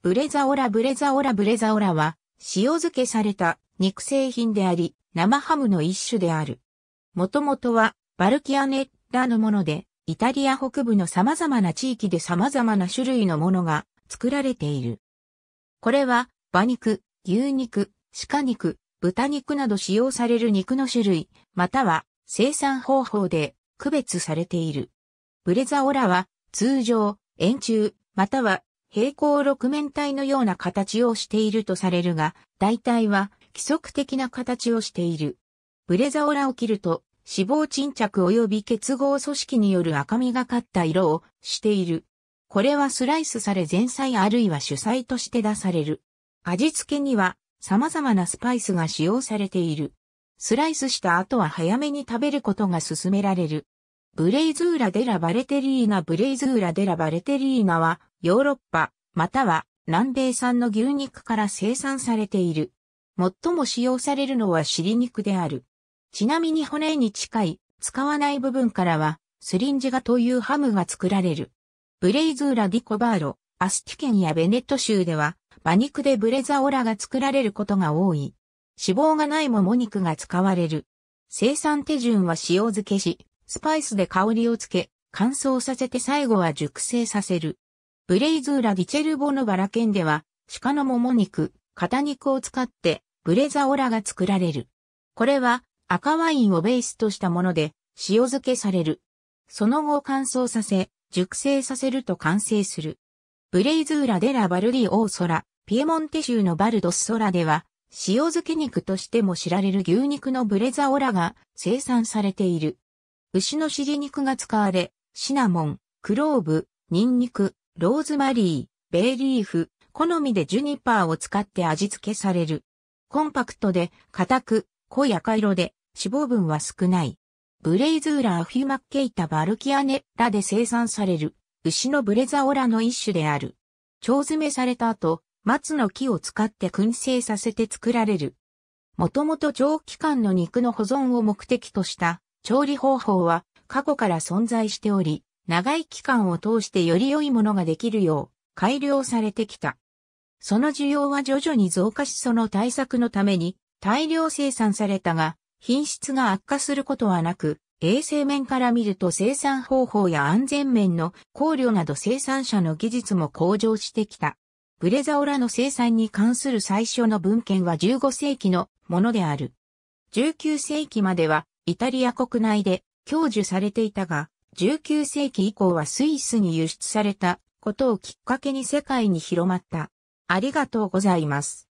ブレザオラブレザオラブレザオラは塩漬けされた肉製品であり生ハムの一種である。もともとはバルキアネッラのものでイタリア北部の様々な地域で様々な種類のものが作られている。これは馬肉、牛肉、鹿肉、豚肉など使用される肉の種類、または生産方法で区別されている。ブレザオラは通常、円柱、または平行六面体のような形をしているとされるが、大体は規則的な形をしている。ブレザオラを切ると、脂肪沈着及び結合組織による赤みがかった色をしている。これはスライスされ前菜あるいは主菜として出される。味付けには様々なスパイスが使用されている。スライスした後は早めに食べることが勧められる。ブレイズーラ・デラ・バレテリーナブレイズーラ・デラ・バレテリーナはヨーロッパ、または南米産の牛肉から生産されている。最も使用されるのは尻肉である。ちなみに骨に近い、使わない部分からは、スリンジガというハムが作られる。ブレイズーラ・ディ・コバーロ、アスティンやベネット州では、馬肉でブレザオラが作られることが多い。脂肪がないもも肉が使われる。生産手順は塩漬けし、スパイスで香りをつけ、乾燥させて最後は熟成させる。ブレイズーラ・ディチェルボのバラ県では、鹿のもも肉、肩肉を使って、ブレザオラが作られる。これは、赤ワインをベースとしたもので、塩漬けされる。その後乾燥させ、熟成させると完成する。ブレイズーラ・デラ・バルディ・オーソラ、ピエモンテ州のバルドス・ソラでは、塩漬け肉としても知られる牛肉のブレザオラが生産されている。牛の尻肉が使われ、シナモン、クローブ、ニンニク、ローズマリー、ベイリーフ、好みでジュニパーを使って味付けされる。コンパクトで、硬く、濃い赤色で、脂肪分は少ない。ブレイズーラ・アフィマッケイタ・バルキアネらで生産される、牛のブレザオラの一種である。腸詰めされた後、松の木を使って燻製させて作られる。もともと長期間の肉の保存を目的とした調理方法は過去から存在しており、長い期間を通してより良いものができるよう改良されてきた。その需要は徐々に増加しその対策のために大量生産されたが、品質が悪化することはなく、衛生面から見ると生産方法や安全面の考慮など生産者の技術も向上してきた。ブレザオラの生産に関する最初の文献は15世紀のものである。19世紀まではイタリア国内で享受されていたが、19世紀以降はスイスに輸出されたことをきっかけに世界に広まった。ありがとうございます。